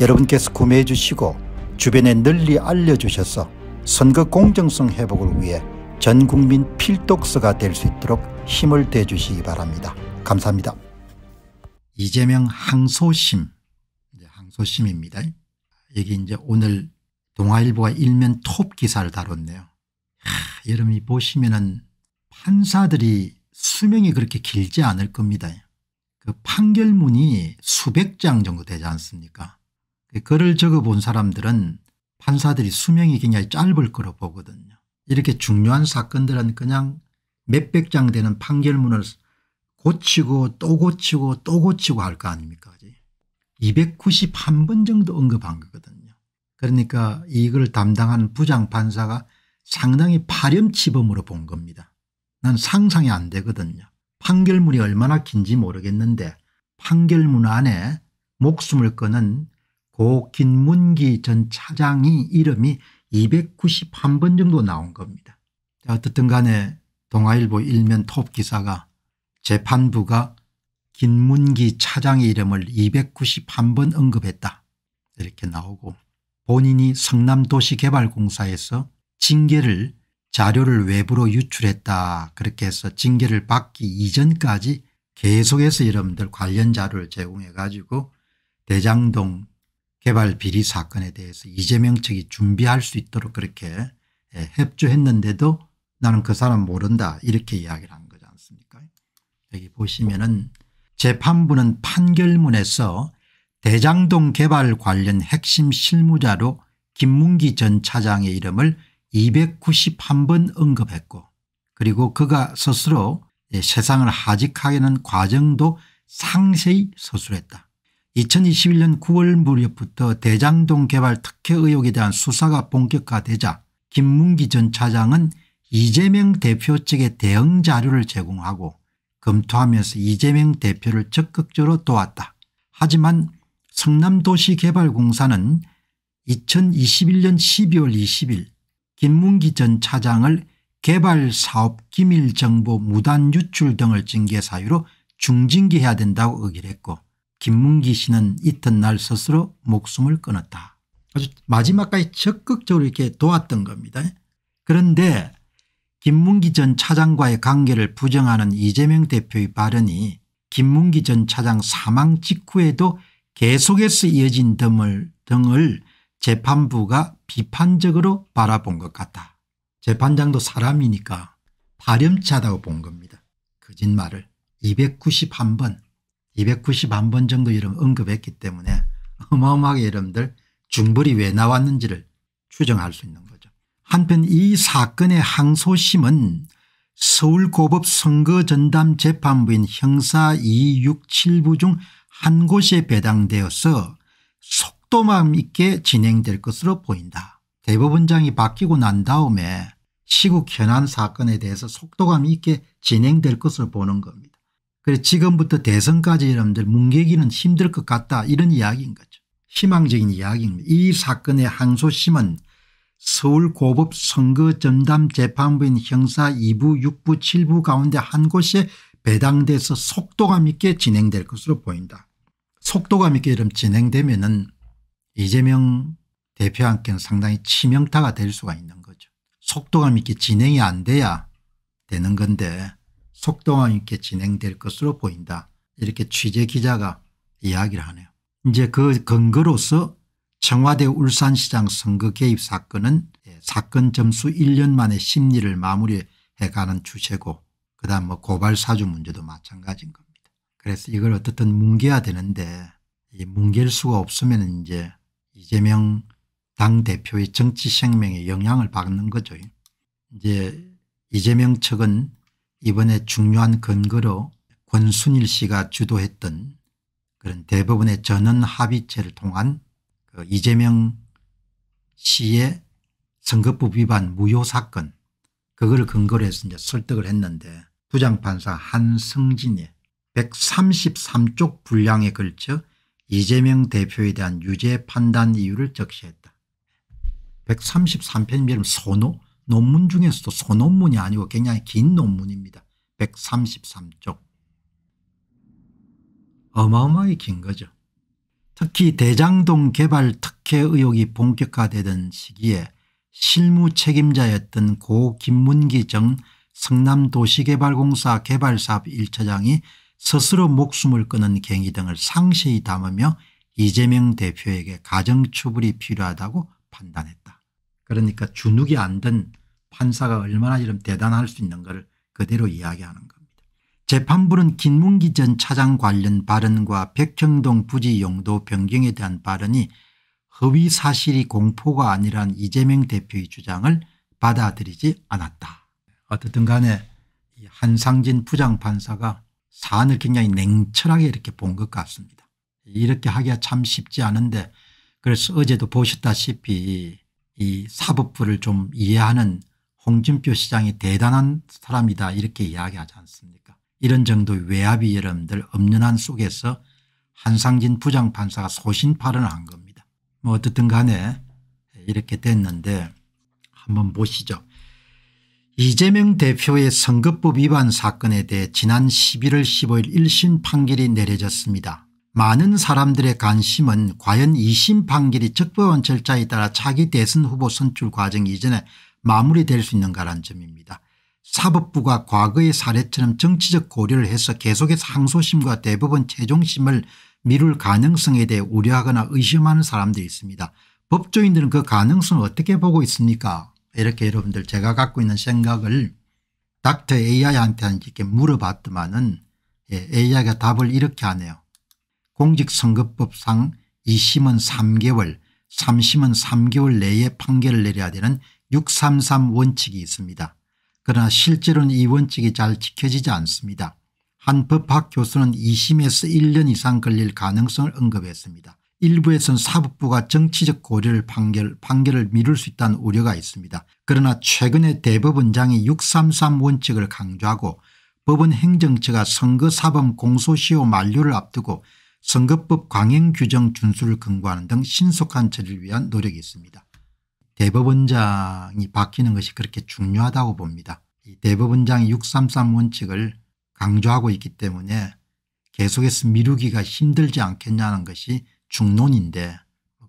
여러분께서 구매해 주시고 주변에 널리 알려주셔서 선거 공정성 회복을 위해 전국민 필독서가 될 수 있도록 힘을 대주시기 바랍니다. 감사합니다. 이재명 항소심 항소심입니다. 여기 이제 오늘 동아일보가 일면 톱 기사를 다뤘네요. 하, 여러분이 보시면은 판사들이 수명이 그렇게 길지 않을 겁니다. 그 판결문이 수백 장 정도 되지 않습니까? 글을 적어본 사람들은 판사들이 수명이 굉장히 짧을 거로 보거든요. 이렇게 중요한 사건들은 그냥 몇백 장 되는 판결문을 고치고 또 고치고 또 고치고 할 거 아닙니까 291번 정도 언급한 거거든요. 그러니까 이걸 담당한 부장판사가 상당히 파렴치범으로 본 겁니다. 난 상상이 안 되거든요. 판결문이 얼마나 긴지 모르겠는데 판결문 안에 목숨을 끊은 고긴문기 전 차장이 이름이 291번 정도 나온 겁니다. 어떻든 간에 동아일보 일면 톱 기사가 재판부가 김문기 차장의 이름을 291번 언급했다 이렇게 나오고 본인이 성남도시개발공사에서 징계를 자료를 외부로 유출했다 그렇게 해서 징계를 받기 이전까지 계속해서 여러분들 관련 자료를 제공해 가지고 대장동 개발 비리 사건에 대해서 이재명 측이 준비할 수 있도록 그렇게 예, 협조했는데도 나는 그 사람 모른다 이렇게 이야기를 한 거지 않습니까 여기 보시면 은 재판부는 판결문에서 대장동 개발 관련 핵심 실무자로 김문기 전 차장의 이름을 291번 언급했고 그리고 그가 스스로 예, 세상을 하직하게하는 과정도 상세히 서술했다. 2021년 9월 무렵부터 대장동 개발 특혜 의혹에 대한 수사가 본격화되자 김문기 전 차장은 이재명 대표 측의 대응 자료를 제공하고 검토하면서 이재명 대표를 적극적으로 도왔다. 하지만 성남도시개발공사는 2021년 12월 20일 김문기 전 차장을 개발사업기밀정보 무단유출 등을 징계 사유로 중징계해야 된다고 의결했고 김문기 씨는 이튿날 스스로 목숨을 끊었다. 아주 마지막까지 적극적으로 이렇게 도왔던 겁니다. 그런데 김문기 전 차장과의 관계를 부정하는 이재명 대표의 발언이 김문기 전 차장 사망 직후에도 계속해서 이어진 덤을, 등을 재판부가 비판적으로 바라본 것 같다. 재판장도 사람이니까 발염차다고 본 겁니다. 거짓말을 291번 290만 번 정도 이름 언급했기 때문에 어마어마하게 여러분들 중벌이 왜 나왔는지를 추정할 수 있는 거죠. 한편 이 사건의 항소심은 서울고법 선거전담재판부인 형사 267부 중 한 곳에 배당되어서 속도감 있게 진행될 것으로 보인다. 대법원장이 바뀌고 난 다음에 시국 현안 사건에 대해서 속도감 있게 진행될 것으로 보는 겁니다. 그래 지금부터 대선까지 여러분들 뭉개기는 힘들 것 같다 이런 이야기인 거죠. 희망적인 이야기입니다. 이 사건의 항소심은 서울고법 선거전담재판부인 형사 2부 6부 7부 가운데 한 곳에 배당돼서 속도감 있게 진행될 것으로 보인다. 속도감 있게 이런 진행되면 은 이재명 대표한테는 상당히 치명타가 될 수가 있는 거죠. 속도감 있게 진행이 안 돼야 되는 건데 속도감 있게 진행될 것으로 보인다. 이렇게 취재 기자가 이야기를 하네요. 이제 그 근거로서 청와대 울산시장 선거 개입 사건은 예, 사건 점수 1년 만에 심리를 마무리해가는 추세고 그다음 뭐 고발 사주 문제도 마찬가지인 겁니다. 그래서 이걸 어떻든 뭉개야 되는데 이 뭉갤 수가 없으면 이제 이재명 당대표의 정치 생명에 영향을 받는 거죠. 이제 이재명 측은 이번에 중요한 근거로 권순일 씨가 주도했던 그런 대법원의 전원 합의체를 통한 그 이재명 씨의 선거법 위반 무효 사건 그걸 근거로 해서 이제 설득을 했는데 부장판사 한승진이 133쪽 분량에 걸쳐 이재명 대표에 대한 유죄 판단 이유를 적시했다. 133편이면 소노 논문 중에서도 소논문이 아니고 굉장히 긴 논문입니다. 133쪽. 어마어마하게 긴 거죠. 특히 대장동 개발 특혜 의혹이 본격화되던 시기에 실무 책임자였던 고 김문기 전 성남도시개발공사 개발사업 1차장이 스스로 목숨을 끊은 경위 등을 상세히 담으며 이재명 대표에게 가정처벌이 필요하다고 판단했다. 그러니까 주눅이 안든 판사가 얼마나 이런 대단할 수 있는가를 그대로 이야기하는 겁니다. 재판부는 김문기 전 차장 관련 발언과 백형동 부지 용도 변경에 대한 발언이 허위 사실이 공포가 아니란 이재명 대표의 주장을 받아들이지 않았다. 어쨌든 간에 한상진 부장판사가 사안을 굉장히 냉철하게 이렇게 본 것 같습니다. 이렇게 하기가 참 쉽지 않은데 그래서 어제도 보셨다시피 이 사법부를 좀 이해하는 홍준표 시장이 대단한 사람이다 이렇게 이야기하지 않습니까 이런 정도 외압이 여러분들 엄연한 속에서 한상진 부장판사가 소신발언을 한 겁니다. 뭐 어떻든 간에 이렇게 됐는데 한번 보시죠. 이재명 대표의 선거법 위반 사건에 대해 지난 11월 15일 1심 판결이 내려졌습니다. 많은 사람들의 관심은 과연 2심 판결이 적법한 절차에 따라 차기 대선 후보 선출 과정 이전에 마무리될 수 있는가란 점입니다. 사법부가 과거의 사례처럼 정치적 고려를 해서 계속해서 항소심과 대법원 최종심을 미룰 가능성에 대해 우려하거나 의심하는 사람들이 있습니다. 법조인들은 그 가능성을 어떻게 보고 있습니까 이렇게 여러분들 제가 갖고 있는 생각을 닥터 AI한테 이렇게 물어봤더만은 예, AI가 답을 이렇게 하네요. 공직선거법상 2심은 3개월 3심은 3개월 내에 판결을 내려야 되는 633 원칙이 있습니다. 그러나 실제로는 이 원칙이 잘 지켜지지 않습니다. 한 법학 교수는 2심에서 1년 이상 걸릴 가능성을 언급했습니다. 일부에선 사법부가 정치적 고려를 판결, 판결을 미룰 수 있다는 우려가 있습니다. 그러나 최근에 대법원장이 633 원칙을 강조하고 법원 행정처가 선거사범 공소시효 만료를 앞두고 선거법 강행 규정 준수를 근거하는 등 신속한 처리를 위한 노력이 있습니다. 대법원장이 바뀌는 것이 그렇게 중요하다고 봅니다. 이 대법원장이 633 원칙을 강조하고 있기 때문에 계속해서 미루기가 힘들지 않겠냐는 것이 중론인데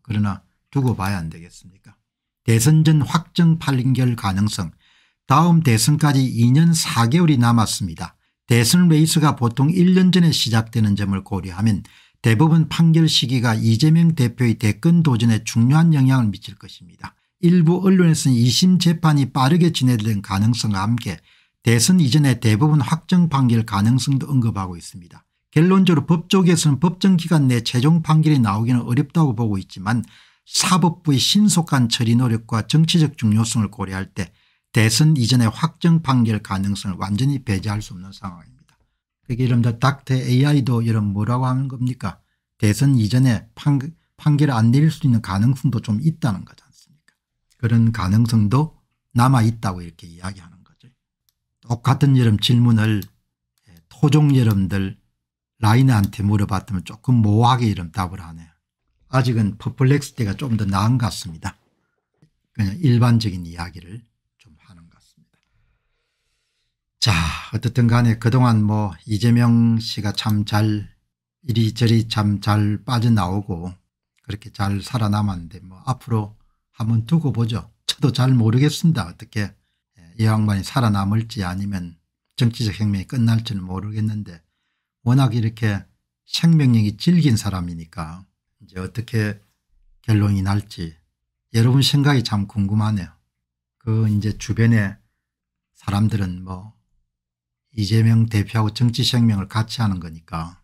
그러나 두고 봐야 안 되겠습니까 대선 전 확정 판결 가능성 다음 대선까지 2년 4개월이 남았습니다. 대선 레이스가 보통 1년 전에 시작되는 점을 고려하면 대법원 판결 시기가 이재명 대표의 대권 도전에 중요한 영향을 미칠 것입니다. 일부 언론에서는 2심 재판이 빠르게 진행될 가능성과 함께 대선 이전에 대부분 확정 판결 가능성도 언급하고 있습니다. 결론적으로 법조계에서는 법정기간 내 최종 판결이 나오기는 어렵다고 보고 있지만 사법부의 신속한 처리 노력과 정치적 중요성을 고려할 때 대선 이전의 확정 판결 가능성을 완전히 배제할 수 없는 상황입니다. 그게 여러분들 닥터 AI도 여러분 뭐라고 하는 겁니까 대선 이전에 판, 판결 안 내릴 수 있는 가능성도 좀 있다는 거죠. 그런 가능성도 남아있다고 이렇게 이야기하는 거죠. 똑같은 여름 질문을 예, 토종 여름들 라인한테 물어봤더니 조금 모호하게 이름 답을 하네요. 아직은 퍼플렉스 때가 좀 더 나은 것 같습니다. 그냥 일반적인 이야기를 좀 하는 것 같습니다. 자 어떻든 간에 그동안 뭐 이재명 씨가 참 잘 이리저리 참 잘 빠져나오고 그렇게 잘 살아남았는데 뭐 앞으로 한번 두고 보죠. 저도 잘 모르겠습니다. 어떻게 예, 이 양반이 살아남을지 아니면 정치적 혁명이 끝날지는 모르겠는데 워낙 이렇게 생명력이 질긴 사람이니까 이제 어떻게 결론이 날지 여러분 생각이 참 궁금하네요. 그 이제 주변에 사람들은 뭐 이재명 대표하고 정치 생명을 같이 하는 거니까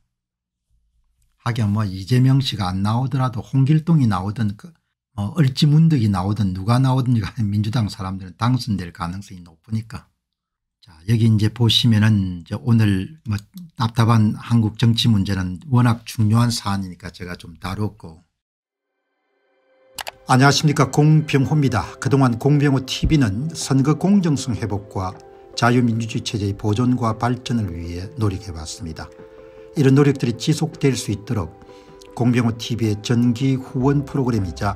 하긴 뭐 이재명 씨가 안 나오더라도 홍길동이 나오든 그 어, 얼지문득이 나오든 누가 나오든 민주당 사람들은 당선될 가능성이 높으니까. 자 여기 이제 보시면은 오늘 뭐 답답한 한국 정치 문제는 워낙 중요한 사안이니까 제가 좀 다뤘고. 안녕하십니까 공병호입니다. 그동안 공병호 tv는 선거 공정성 회복과 자유민주주의 체제의 보존과 발전을 위해 노력해왔습니다. 이런 노력들이 지속될 수 있도록 공병호TV의 전기 후원 프로그램이자